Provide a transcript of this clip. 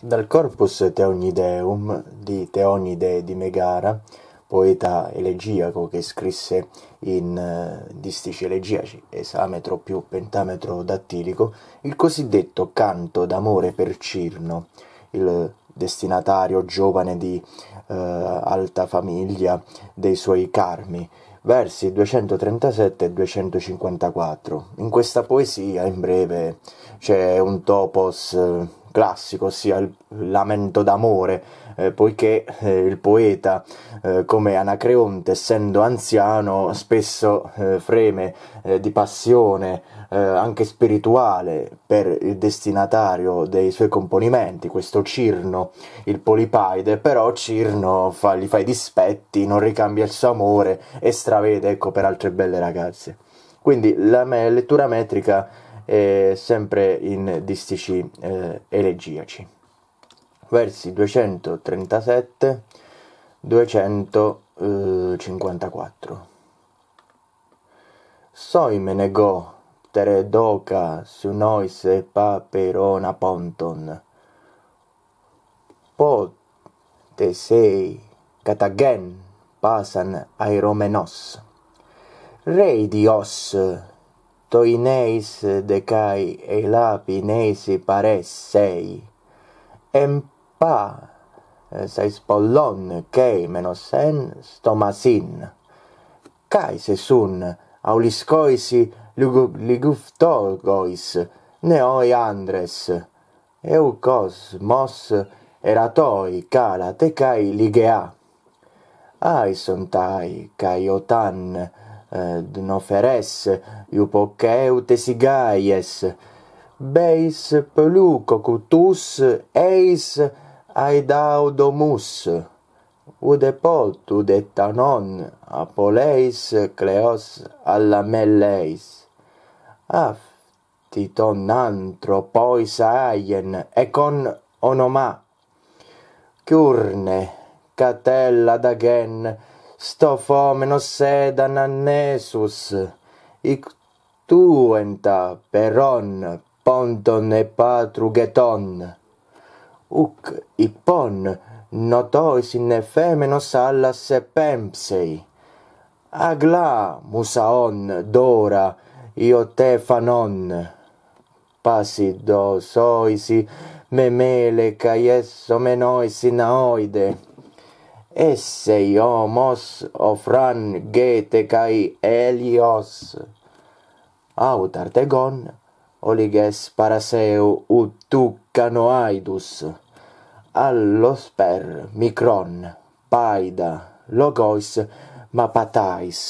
Dal "Corpus Teognideum di Teonide di Megara, poeta elegiaco che scrisse in eh, distici elegiaci, esametro più pentametro dattilico, il cosiddetto canto d'amore per Cirno, il destinatario giovane di eh, alta famiglia dei suoi carmi, versi 237 e 254. In questa poesia, in breve, c'è un topos eh, classico, ossia il lamento d'amore, eh, poiché eh, il poeta, eh, come Anacreonte, essendo anziano, spesso eh, freme eh, di passione eh, anche spirituale per il destinatario dei suoi componimenti, questo Cirno, il Polipaide, però Cirno fa, gli fa i dispetti, non ricambia il suo amore e stravede ecco, per altre belle ragazze. Quindi la me- lettura metrica eh, sempre in distici eh, elegiaci. Versi 237 254 Soimene go teredoca sunoise paperona ponton Po te sei catagen pasan aeromenos os to decai de cae e lapi neisi pare sei. En pollon cae menos en stomasin. Cae se sun aulis coisi liguftogois ne oi andres. Eu cos mos eratoi cala te cae ligea. Ai sontai cae otan, ad eh, noferes iupoceutes igaies, beis peluco cutus eis aedao domus. Ude pot, ude tanon, apoleis cleos alla meleis. Af, titon antro pois aien, econ onoma. Curne, catella d'agen, stofomenos sed ic tuenta peron ponton e patrugeton. Uc ippon notois in effemenos alla sepempsei. Agla musaon dora fanon. Pasido soisi memele caesso in aoide. esse iomos ofran gete cae elios. Aut artegon, oliges paraseu ut tucano allos per micron paida logois mapatais.